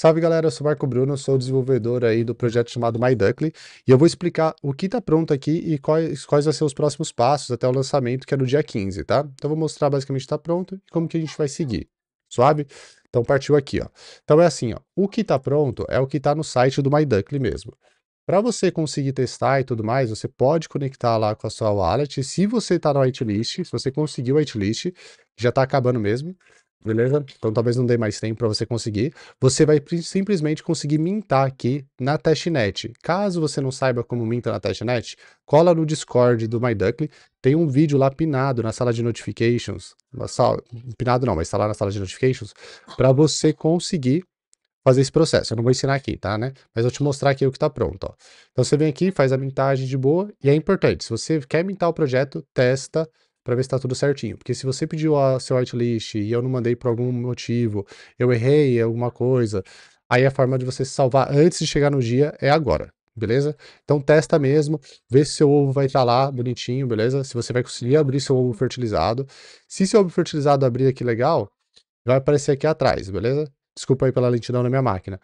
Salve galera, eu sou Marco Bruno, sou desenvolvedor aí do projeto chamado MyDuckly e eu vou explicar o que está pronto aqui e quais, quais vão ser os próximos passos até o lançamento, que é no dia 15, tá? Então eu vou mostrar basicamente está pronto e como que a gente vai seguir, suave? Então partiu aqui, ó. Então é assim, ó, o que está pronto é o que está no site do MyDuckly mesmo. Para você conseguir testar e tudo mais, você pode conectar lá com a sua wallet. Se você está na whitelist, se você conseguiu a whitelist, já está acabando mesmo, beleza? Então talvez não dê mais tempo para você conseguir. Você vai simplesmente conseguir mintar aqui na testnet. Caso você não saiba como minta na testnet, cola no Discord do MyDuckly, tem um vídeo lá pinado na sala de notifications, sala, pinado não, mas está lá na sala de notifications, para você conseguir fazer esse processo. Eu não vou ensinar aqui, tá, né? Mas eu vou te mostrar aqui o que está pronto, ó. Então você vem aqui, faz a mintagem de boa, e é importante, se você quer mintar o projeto, testa para ver se está tudo certinho. Porque se você pediu a seu whitelist e eu não mandei por algum motivo, eu errei alguma coisa, aí a forma de você salvar antes de chegar no dia é agora. Beleza? Então testa mesmo, vê se seu ovo vai estar tá lá bonitinho, beleza? Se você vai conseguir abrir seu ovo fertilizado. Se seu ovo fertilizado abrir aqui legal, vai aparecer aqui atrás, beleza? Desculpa aí pela lentidão na minha máquina.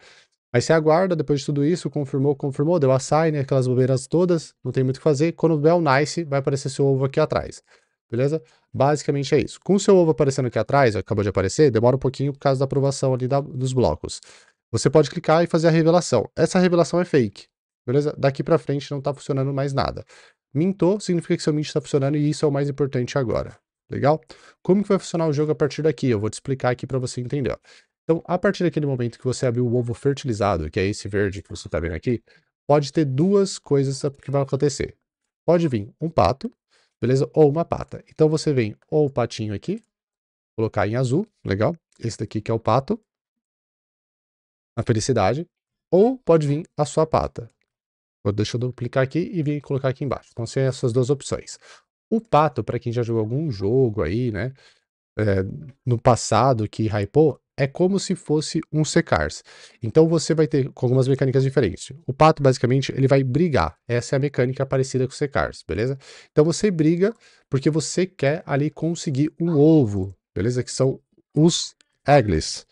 Mas você aguarda, depois de tudo isso, confirmou, confirmou, deu a sign, aquelas bobeiras todas, não tem muito o que fazer. Quando der o nice, vai aparecer seu ovo aqui atrás beleza? Basicamente é isso. Com o seu ovo aparecendo aqui atrás, acabou de aparecer, demora um pouquinho por causa da aprovação ali da, dos blocos. Você pode clicar e fazer a revelação. Essa revelação é fake, beleza? Daqui para frente não está funcionando mais nada. Mintou significa que seu mint está funcionando e isso é o mais importante agora, legal? Como que vai funcionar o jogo a partir daqui? Eu vou te explicar aqui para você entender. Então, a partir daquele momento que você abriu o ovo fertilizado, que é esse verde que você está vendo aqui, pode ter duas coisas que vão acontecer. Pode vir um pato, beleza? Ou uma pata. Então você vem ou o patinho aqui, colocar em azul, legal? Esse daqui que é o pato, a felicidade. Ou pode vir a sua pata. Deixa eu duplicar aqui e vir colocar aqui embaixo. Então são essas duas opções. O pato, para quem já jogou algum jogo aí, né? É, no passado que hypou, é como se fosse um secars. Então você vai ter com algumas mecânicas diferentes. O pato, basicamente, ele vai brigar. Essa é a mecânica parecida com o secars, beleza? Então você briga porque você quer ali conseguir um ovo, beleza? Que são os eggs,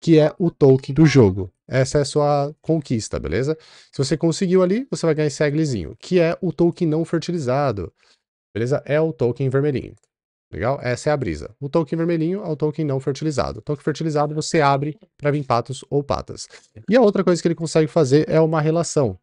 que é o token do jogo. Essa é a sua conquista, beleza? Se você conseguiu ali, você vai ganhar esse egglezinho, que é o token não fertilizado, beleza? É o token vermelhinho. Legal? Essa é a brisa. O token vermelhinho é o token não fertilizado. O token fertilizado você abre para vir patos ou patas. E a outra coisa que ele consegue fazer é uma relação.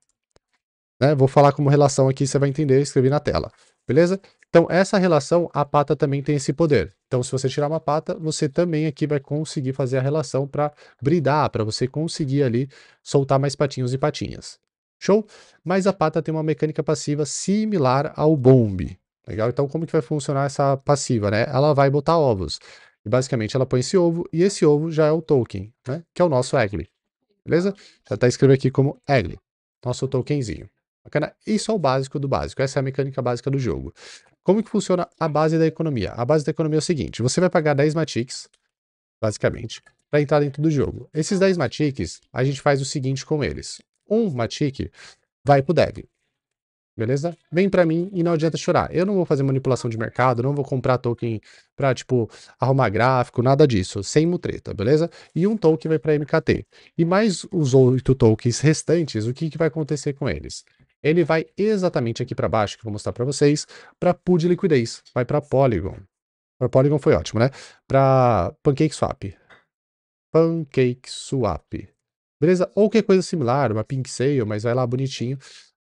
Né? Vou falar como relação aqui, você vai entender, escrevi na tela. Beleza? Então, essa relação, a pata também tem esse poder. Então, se você tirar uma pata, você também aqui vai conseguir fazer a relação para bridar, para você conseguir ali soltar mais patinhos e patinhas. Show? Mas a pata tem uma mecânica passiva similar ao bombe. Legal? Então, como que vai funcionar essa passiva, né? Ela vai botar ovos. E basicamente ela põe esse ovo, e esse ovo já é o token, né? Que é o nosso Egli. Beleza? Já está escrito aqui como Egli, nosso tokenzinho. Bacana? Isso é o básico do básico. Essa é a mecânica básica do jogo. Como que funciona a base da economia? A base da economia é o seguinte: você vai pagar 10 matics, basicamente, para entrar dentro do jogo. Esses 10 matics, a gente faz o seguinte com eles. Um matic vai para o dev beleza? Vem para mim e não adianta chorar. Eu não vou fazer manipulação de mercado, não vou comprar token para tipo, arrumar gráfico, nada disso. Sem mutreta, beleza? E um token vai para MKT. E mais os oito tokens restantes, o que, que vai acontecer com eles? Ele vai exatamente aqui para baixo, que eu vou mostrar para vocês, para pool de liquidez, vai para Polygon. Para Polygon foi ótimo, né? Para PancakeSwap. PancakeSwap. Beleza? Ou qualquer coisa similar, uma pink sale, mas vai lá bonitinho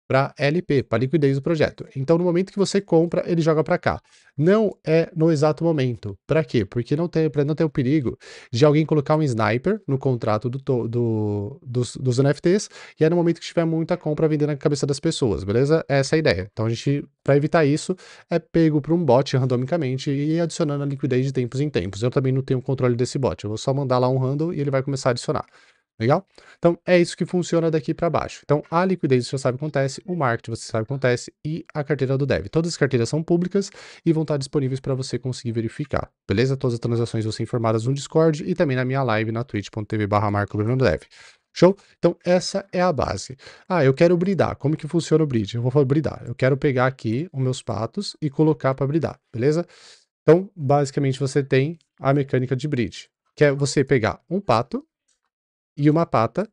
para LP, para liquidez do projeto. Então, no momento que você compra, ele joga para cá. Não é no exato momento. Para quê? Porque não tem, não tem o perigo de alguém colocar um sniper no contrato do, do, dos, dos NFTs e é no momento que tiver muita compra vender na cabeça das pessoas, beleza? Essa é a ideia. Então, a gente, para evitar isso, é pego para um bot randomicamente e adicionando a liquidez de tempos em tempos. Eu também não tenho controle desse bot. Eu vou só mandar lá um handle e ele vai começar a adicionar. Legal? Então, é isso que funciona daqui para baixo. Então, a liquidez você já sabe acontece, o marketing você sabe acontece e a carteira do dev. Todas as carteiras são públicas e vão estar disponíveis para você conseguir verificar. Beleza? Todas as transações vão ser informadas no Discord e também na minha live na twitch.tv barra dev. Show? Então, essa é a base. Ah, eu quero bridar. Como que funciona o bridge? Eu vou falar bridar. Eu quero pegar aqui os meus patos e colocar para bridar, beleza? Então, basicamente, você tem a mecânica de bridge, que é você pegar um pato e uma pata.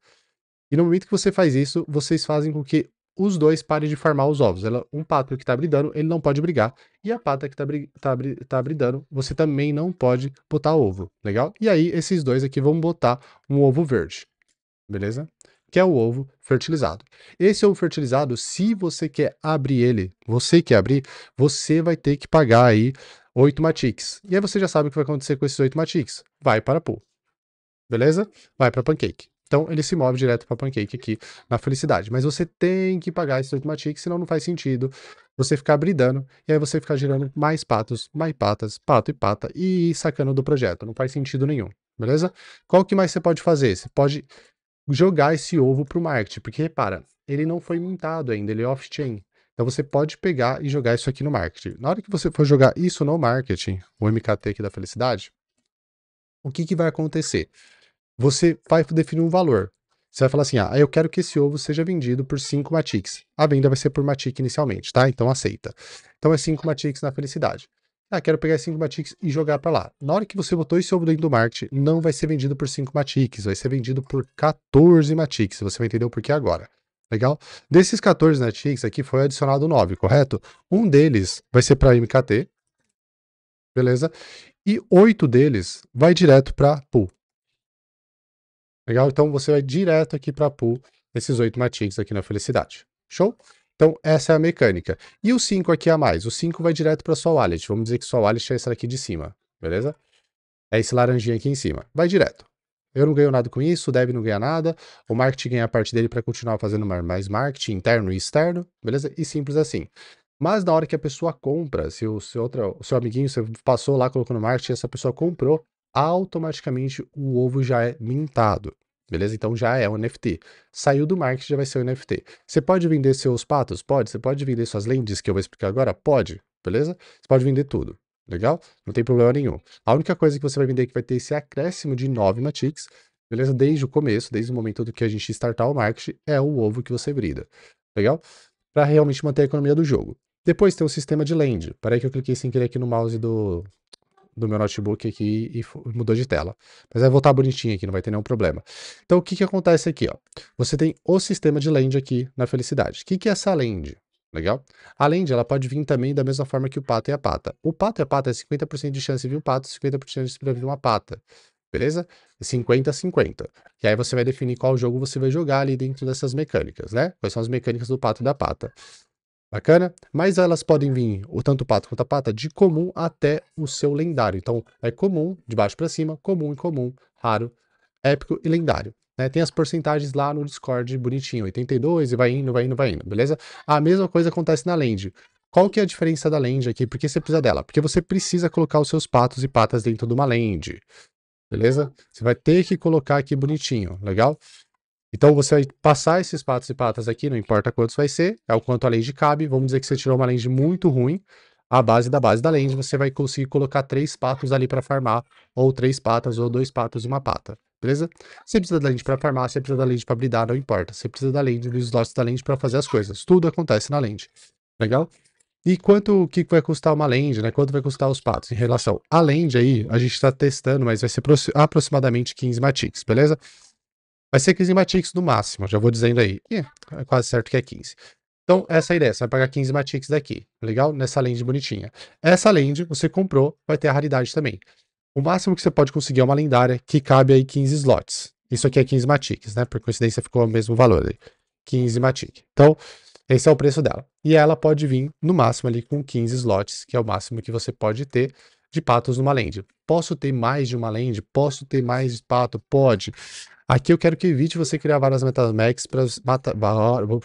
E no momento que você faz isso, vocês fazem com que os dois parem de farmar os ovos. Ela, um pato que está bridando, ele não pode brigar. E a pata que está tá bri tá, bridando, você também não pode botar ovo. Legal? E aí, esses dois aqui vão botar um ovo verde. Beleza? Que é o ovo fertilizado. Esse ovo fertilizado, se você quer abrir ele, você quer abrir, você vai ter que pagar aí 8 matiques. E aí você já sabe o que vai acontecer com esses 8 matiques. Vai para pool beleza? Vai para Pancake. Então ele se move direto para Pancake aqui na felicidade. Mas você tem que pagar esse Automatic, senão não faz sentido você ficar bridando e aí você ficar girando mais patos, mais patas, pato e pata e sacando do projeto. Não faz sentido nenhum, beleza? Qual que mais você pode fazer? Você pode jogar esse ovo para o marketing, porque repara, ele não foi mintado ainda, ele é off-chain. Então você pode pegar e jogar isso aqui no marketing. Na hora que você for jogar isso no marketing, o MKT aqui da felicidade, o que, que vai acontecer? você vai definir um valor. Você vai falar assim, ah, eu quero que esse ovo seja vendido por 5 matiques. A venda vai ser por matique inicialmente, tá? Então aceita. Então é 5 matiques na felicidade. Ah, quero pegar 5 matiques e jogar para lá. Na hora que você botou esse ovo dentro do marketing, não vai ser vendido por 5 matiques, vai ser vendido por 14 matiques. Você vai entender o porquê agora. Legal? Desses 14 matiques aqui foi adicionado 9, correto? Um deles vai ser para MKT, beleza? E 8 deles vai direto para pool, Legal? Então você vai direto aqui para pool esses oito matics aqui na felicidade. Show? Então, essa é a mecânica. E o 5 aqui a mais? O 5 vai direto para sua wallet. Vamos dizer que sua wallet é essa daqui de cima, beleza? É esse laranjinha aqui em cima. Vai direto. Eu não ganho nada com isso, o Dev não ganha nada, o marketing ganha a parte dele para continuar fazendo mais marketing interno e externo, beleza? E simples assim. Mas na hora que a pessoa compra, se o seu, outro, o seu amiguinho, você passou lá, colocou no marketing, essa pessoa comprou, automaticamente o ovo já é mintado. Beleza? Então já é um NFT. Saiu do market, já vai ser um NFT. Você pode vender seus patos? Pode. Você pode vender suas lentes, que eu vou explicar agora? Pode. Beleza? Você pode vender tudo. Legal? Não tem problema nenhum. A única coisa que você vai vender é que vai ter esse acréscimo de 9 Matix, beleza? Desde o começo, desde o momento do que a gente startar o market, é o ovo que você brida. Legal? Para realmente manter a economia do jogo. Depois tem o sistema de land. Peraí que eu cliquei sem querer aqui no mouse do, do meu notebook aqui e mudou de tela. Mas vai voltar bonitinho aqui, não vai ter nenhum problema. Então, o que, que acontece aqui? Ó? Você tem o sistema de land aqui na felicidade. O que, que é essa land? Legal? A land, ela pode vir também da mesma forma que o pato e a pata. O pato e a pata é 50% de chance de vir um pato, 50% de chance de vir uma pata. Beleza? 50 a 50. E aí você vai definir qual jogo você vai jogar ali dentro dessas mecânicas, né? Quais são as mecânicas do pato e da pata. Bacana? Mas elas podem vir, o tanto pato quanto a pata, de comum até o seu lendário. Então, é comum, de baixo para cima, comum e comum, raro, épico e lendário. Né? Tem as porcentagens lá no Discord bonitinho, 82 e vai indo, vai indo, vai indo, beleza? A mesma coisa acontece na land. Qual que é a diferença da land aqui? Por que você precisa dela? Porque você precisa colocar os seus patos e patas dentro de uma land. Beleza? Você vai ter que colocar aqui bonitinho, legal? Então você vai passar esses patos e patas aqui, não importa quantos vai ser, é o quanto a lente cabe. Vamos dizer que você tirou uma lente muito ruim, a base da base da lente, você vai conseguir colocar três patos ali para farmar, ou três patas, ou dois patos e uma pata. Beleza? Você precisa da lente para farmar, você precisa da lente para bridar, não importa. Você precisa da lente, dos slots da lente para fazer as coisas. Tudo acontece na lente. Legal? E quanto que vai custar uma lente, né? Quanto vai custar os patos em relação à lente aí? A gente está testando, mas vai ser aproximadamente 15 matiques, beleza? Vai ser 15 Matrix no máximo, já vou dizendo aí. Yeah, é quase certo que é 15. Então, essa é a ideia. Você vai pagar 15 Matrix daqui, legal? Nessa land bonitinha. Essa land, você comprou, vai ter a raridade também. O máximo que você pode conseguir é uma lendária que cabe aí 15 slots. Isso aqui é 15 Matrix, né? Por coincidência ficou o mesmo valor aí. 15 Matrix. Então, esse é o preço dela. E ela pode vir no máximo ali com 15 slots, que é o máximo que você pode ter de patos numa land. Posso ter mais de uma land? Posso ter mais de pato? Pode. Aqui eu quero que evite você criar várias MetaMax para matar.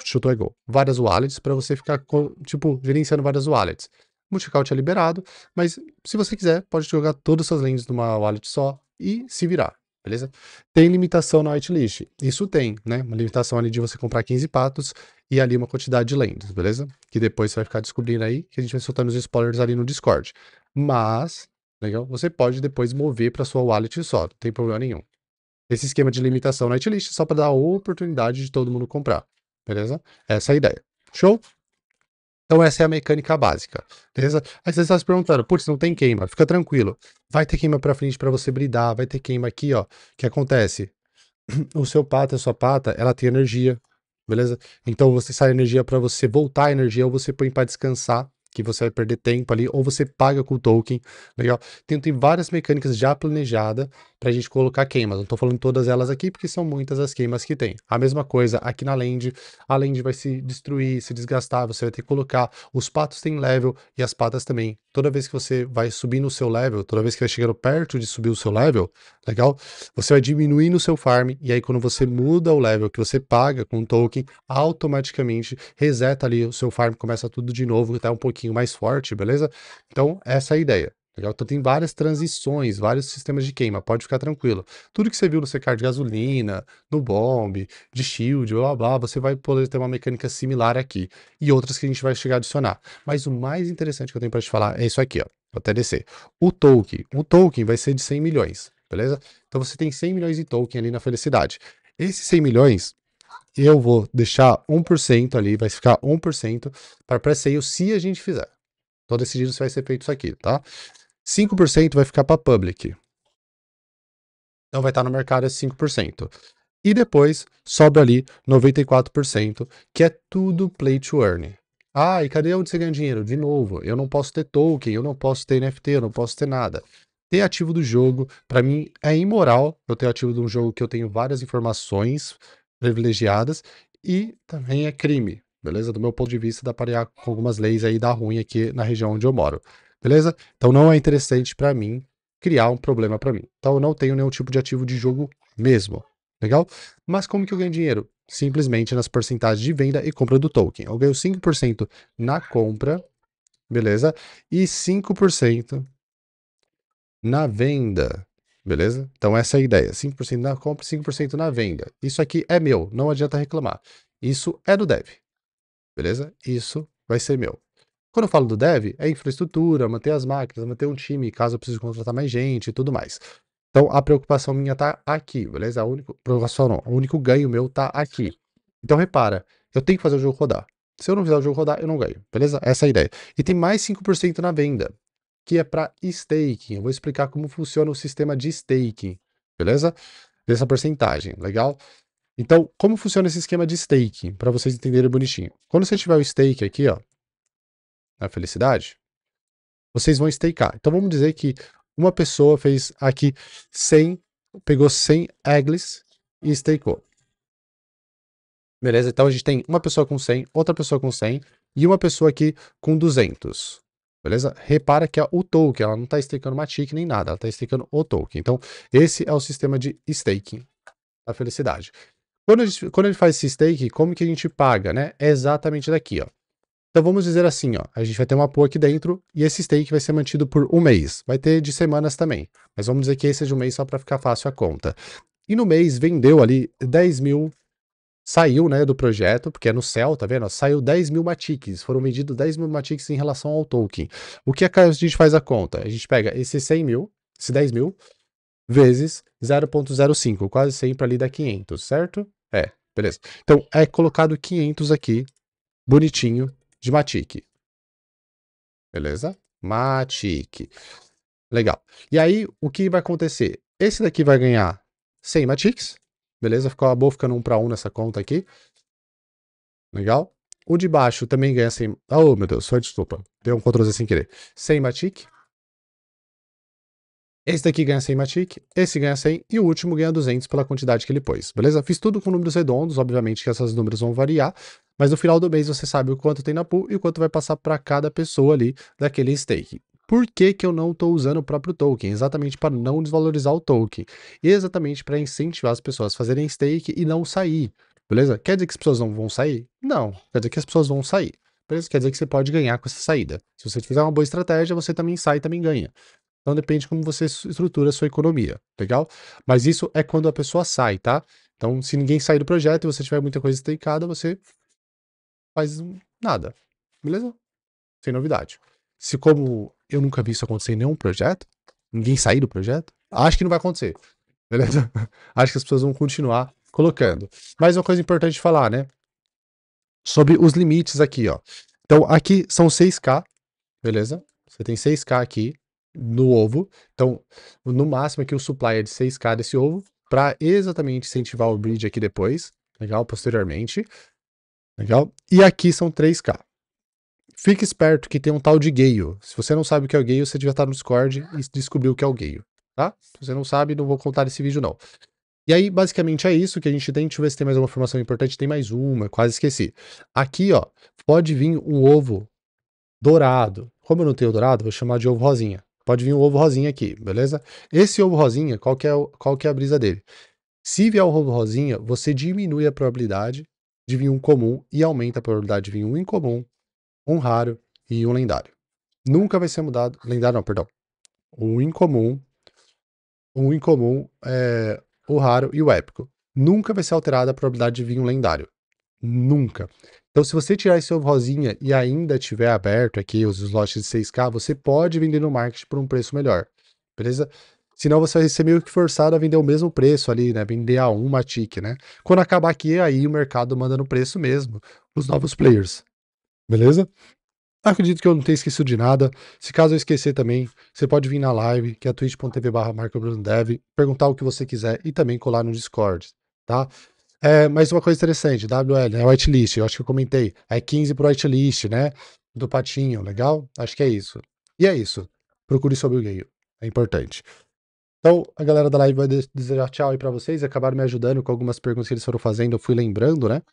Chutou é gol. Várias wallets para você ficar, com, tipo, gerenciando várias wallets. Multicount é liberado, mas se você quiser, pode jogar todas as suas lentes numa wallet só e se virar, beleza? Tem limitação na whitelist. Isso tem, né? Uma limitação ali de você comprar 15 patos e ali uma quantidade de lentes, beleza? Que depois você vai ficar descobrindo aí, que a gente vai soltando os spoilers ali no Discord. Mas, legal, você pode depois mover para sua wallet só, não tem problema nenhum esse esquema de limitação na whitelist só para dar a oportunidade de todo mundo comprar. Beleza? Essa é a ideia. Show? Então essa é a mecânica básica, beleza? Aí vocês estão tá se perguntando, putz, não tem queima, fica tranquilo. Vai ter queima pra frente para você bridar, vai ter queima aqui, ó. O que acontece? O seu pata, a sua pata, ela tem energia, beleza? Então você sai energia para você voltar a energia ou você põe para descansar que você vai perder tempo ali, ou você paga com o token, legal? Tem, tem várias mecânicas já planejadas para a gente colocar queimas. Não estou falando todas elas aqui, porque são muitas as queimas que tem. A mesma coisa aqui na land, a land vai se destruir, se desgastar, você vai ter que colocar. Os patos têm level e as patas também. Toda vez que você vai subindo o seu level, toda vez que vai chegando perto de subir o seu level, legal? Você vai diminuindo o seu farm, e aí quando você muda o level que você paga com o token, automaticamente reseta ali o seu farm, começa tudo de novo, até tá um pouquinho pouquinho mais forte, beleza? Então, essa é a ideia. Legal? Então tem várias transições, vários sistemas de queima, pode ficar tranquilo. Tudo que você viu no secar de gasolina, no bomb, de shield, blá blá, você vai poder ter uma mecânica similar aqui. E outras que a gente vai chegar a adicionar. Mas o mais interessante que eu tenho para te falar é isso aqui, ó. Vou até descer. O token. O token vai ser de 100 milhões, beleza? Então você tem 100 milhões de token ali na felicidade. Esses 100 milhões, eu vou deixar 1% ali, vai ficar 1% para pré-sale se a gente fizer. Estou decidindo se vai ser feito isso aqui, tá? 5% vai ficar para public. Então vai estar tá no mercado esse 5%. E depois sobra ali 94%, que é tudo play to earn. Ah, e cadê onde você ganha dinheiro? De novo, eu não posso ter token, eu não posso ter NFT, eu não posso ter nada ter ativo do jogo, para mim é imoral eu ter ativo de um jogo que eu tenho várias informações privilegiadas e também é crime, beleza? Do meu ponto de vista, dá para com algumas leis aí dá ruim aqui na região onde eu moro, beleza? Então não é interessante para mim criar um problema para mim. Então eu não tenho nenhum tipo de ativo de jogo mesmo, legal? Mas como que eu ganho dinheiro? Simplesmente nas porcentagens de venda e compra do token. Eu ganho 5% na compra, beleza? E 5% na venda. Beleza? Então essa é a ideia. 5% na compra e 5% na venda. Isso aqui é meu, não adianta reclamar. Isso é do dev. Beleza? Isso vai ser meu. Quando eu falo do dev, é infraestrutura, manter as máquinas, manter um time, caso eu precise contratar mais gente e tudo mais. Então a preocupação minha tá aqui, beleza? O único, preocupação não, o único ganho meu tá aqui. Então repara, eu tenho que fazer o jogo rodar. Se eu não fizer o jogo rodar, eu não ganho, beleza? Essa é a ideia. E tem mais 5% na venda que é para staking. Eu vou explicar como funciona o sistema de staking, beleza? Dessa porcentagem, legal? Então, como funciona esse esquema de staking, para vocês entenderem bonitinho. Quando você tiver o stake aqui, ó, na felicidade, vocês vão stakear. Então, vamos dizer que uma pessoa fez aqui 100, pegou 100 eggs e stakeou. Beleza? Então, a gente tem uma pessoa com 100, outra pessoa com 100 e uma pessoa aqui com 200. Beleza? Repara que é o token, ela não tá está stakeando uma TIC nem nada, ela tá está stakeando o token. Então, esse é o sistema de staking da felicidade. Quando, gente, quando ele faz esse stake, como que a gente paga, né? É exatamente daqui, ó. Então vamos dizer assim, ó, a gente vai ter uma pool aqui dentro e esse stake vai ser mantido por um mês. Vai ter de semanas também, mas vamos dizer que esse seja um mês só para ficar fácil a conta. E no mês vendeu ali 10 mil saiu né, do projeto, porque é no céu, tá vendo? Saiu 10 mil matiques, foram medidos 10 mil matiques em relação ao token. O que, que a gente faz a conta? A gente pega esses 100 mil, esses 10 mil, vezes 0.05, quase sempre ali dá 500, certo? É, beleza. Então, é colocado 500 aqui, bonitinho, de matique. Beleza? Matique. Legal. E aí, o que vai acontecer? Esse daqui vai ganhar 100 matiques, Beleza? Ficou, boa ficando um para um nessa conta aqui. Legal? O de baixo também ganha sem... Oh, meu Deus, foi desculpa. Deu um Ctrl Z sem querer. Sem Matic. Esse daqui ganha 100 Matic, esse ganha 100 e o último ganha 200 pela quantidade que ele pôs, beleza? Fiz tudo com números redondos, obviamente que esses números vão variar, mas no final do mês você sabe o quanto tem na pool e o quanto vai passar para cada pessoa ali daquele stake. Por que, que eu não estou usando o próprio token? Exatamente para não desvalorizar o token. E exatamente para incentivar as pessoas a fazerem stake e não sair. Beleza? Quer dizer que as pessoas não vão sair? Não. Quer dizer que as pessoas vão sair. Beleza? Quer dizer que você pode ganhar com essa saída. Se você fizer uma boa estratégia, você também sai e também ganha. Então depende de como você estrutura a sua economia, legal? Mas isso é quando a pessoa sai, tá? Então, se ninguém sair do projeto e você tiver muita coisa estancada, você faz nada, beleza? Sem novidade. Se como eu nunca vi isso acontecer em nenhum projeto. Ninguém sair do projeto. Acho que não vai acontecer. Beleza? Acho que as pessoas vão continuar colocando. Mas uma coisa importante de falar, né? Sobre os limites aqui, ó. Então, aqui são 6K, beleza? Você tem 6K aqui no ovo. Então, no máximo aqui o supply é de 6K desse ovo para exatamente incentivar o bridge aqui depois. Legal? Posteriormente. Legal? E aqui são 3K. Fique esperto que tem um tal de gayo. Se você não sabe o que é o gayo, você devia estar no Discord e descobriu o que é o gayo, tá? Se você não sabe, não vou contar esse vídeo não. E aí, basicamente, é isso que a gente tem. Deixa eu ver se tem mais uma informação importante. Tem mais uma, quase esqueci. Aqui, ó, pode vir um ovo dourado. Como eu não tenho dourado, vou chamar de ovo rosinha. Pode vir um ovo rosinha aqui, beleza? Esse ovo rosinha, qual que é, qual que é a brisa dele? Se vier o ovo rosinha, você diminui a probabilidade de vir um comum e aumenta a probabilidade de vir um incomum um raro e um lendário. Nunca vai ser mudado. Lendário não, perdão. O incomum, o incomum, é, o raro e o épico. Nunca vai ser alterada a probabilidade de vir um lendário. Nunca. Então, se você tirar esse ovo rosinha e ainda tiver aberto aqui os slots de 6K, você pode vender no market por um preço melhor. Beleza? Senão você vai ser meio que forçado a vender o mesmo preço ali, né? Vender a uma tick, né? Quando acabar aqui, aí o mercado manda no preço mesmo, os novos players beleza? Acredito que eu não tenha esquecido de nada. Se caso eu esquecer também, você pode vir na live, que é twitch.tv barra perguntar o que você quiser e também colar no Discord, tá? É, mais uma coisa interessante, WL, é né? whitelist, eu acho que eu comentei. É 15 pro whitelist, né? Do patinho, legal? Acho que é isso. E é isso. Procure sobre o gay. é importante. Então, a galera da live vai desejar tchau aí pra vocês. Acabaram me ajudando com algumas perguntas que eles foram fazendo, eu fui lembrando, né?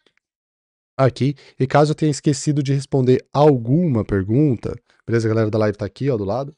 aqui. E caso eu tenha esquecido de responder alguma pergunta, beleza? A galera da live tá aqui, ó, do lado.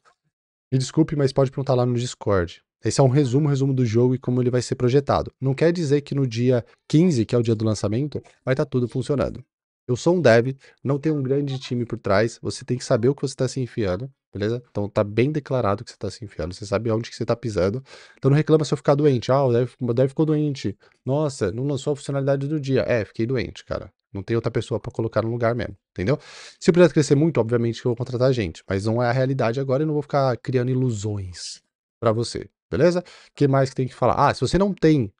Me desculpe, mas pode perguntar lá no Discord. Esse é um resumo, resumo do jogo e como ele vai ser projetado. Não quer dizer que no dia 15, que é o dia do lançamento, vai estar tá tudo funcionando. Eu sou um dev, não tenho um grande time por trás, você tem que saber o que você está se enfiando beleza? Então tá bem declarado que você tá se enfiando, você sabe onde que você tá pisando. Então não reclama se eu ficar doente. Ah, o deve ficou doente. Nossa, não lançou a funcionalidade do dia. É, fiquei doente, cara. Não tem outra pessoa para colocar no lugar mesmo, entendeu? Se o projeto crescer muito, obviamente que eu vou contratar gente, mas não é a realidade agora e não vou ficar criando ilusões para você, beleza? O que mais que tem que falar? Ah, se você não tem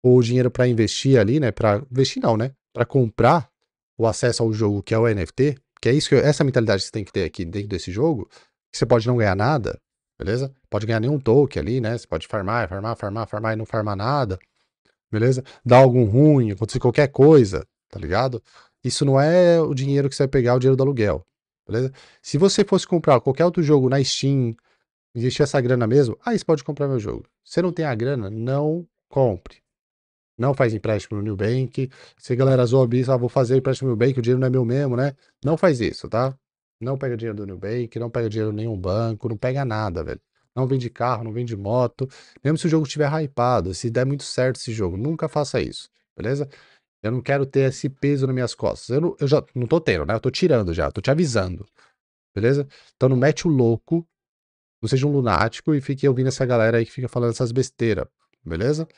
o dinheiro para investir ali, né, para investir não, né, para comprar o acesso ao jogo que é o NFT, que é isso que eu, essa é mentalidade que você tem que ter aqui dentro desse jogo, que você pode não ganhar nada, beleza? Pode ganhar nenhum token ali, né? Você pode farmar, farmar, farmar, farmar e não farmar nada, beleza? Dar algum ruim, acontecer qualquer coisa, tá ligado? Isso não é o dinheiro que você vai pegar, é o dinheiro do aluguel, beleza? Se você fosse comprar qualquer outro jogo na Steam, existe essa grana mesmo, aí você pode comprar meu jogo. Se não tem a grana, não compre. Não faz empréstimo no Nubank. Se a galera zoa isso, ah, vou fazer empréstimo no Nubank, o dinheiro não é meu mesmo, né? Não faz isso, tá? Não pega dinheiro do Nubank, não pega dinheiro de nenhum banco, não pega nada, velho. Não vende carro, não vende moto. Mesmo se o jogo estiver hypado, se der muito certo esse jogo, nunca faça isso, beleza? Eu não quero ter esse peso nas minhas costas. Eu, não, eu já não tô tendo, né? Eu tô tirando já, tô te avisando, beleza? Então não mete o louco, não seja um lunático e fique ouvindo essa galera aí que fica falando essas besteiras, beleza?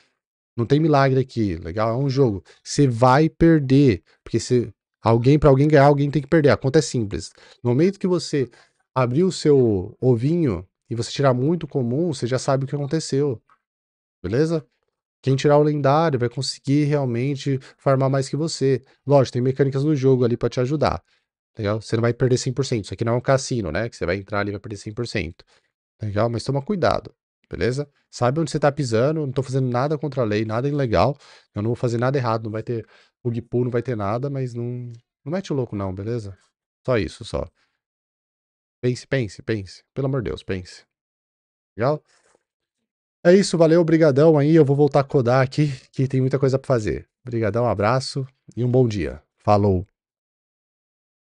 Não tem milagre aqui, legal? É um jogo. Você vai perder, porque você Alguém, para alguém ganhar, alguém tem que perder. A conta é simples. No momento que você abrir o seu ovinho e você tirar muito comum, você já sabe o que aconteceu. Beleza? Quem tirar o lendário vai conseguir realmente farmar mais que você. Lógico, tem mecânicas no jogo ali para te ajudar. Legal? Você não vai perder 100%. Isso aqui não é um cassino, né? Que você vai entrar ali e vai perder 100%. Legal? Mas toma cuidado, beleza? Sabe onde você tá pisando. Não tô fazendo nada contra a lei, nada ilegal. Eu não vou fazer nada errado. Não vai ter o Gipu não vai ter nada, mas não. Não mete o louco, não, beleza? Só isso, só. Pense, pense, pense. Pelo amor de Deus, pense. Legal? É isso, valeu, obrigadão aí. Eu vou voltar a codar aqui, que tem muita coisa para fazer. Obrigadão, um abraço e um bom dia. Falou!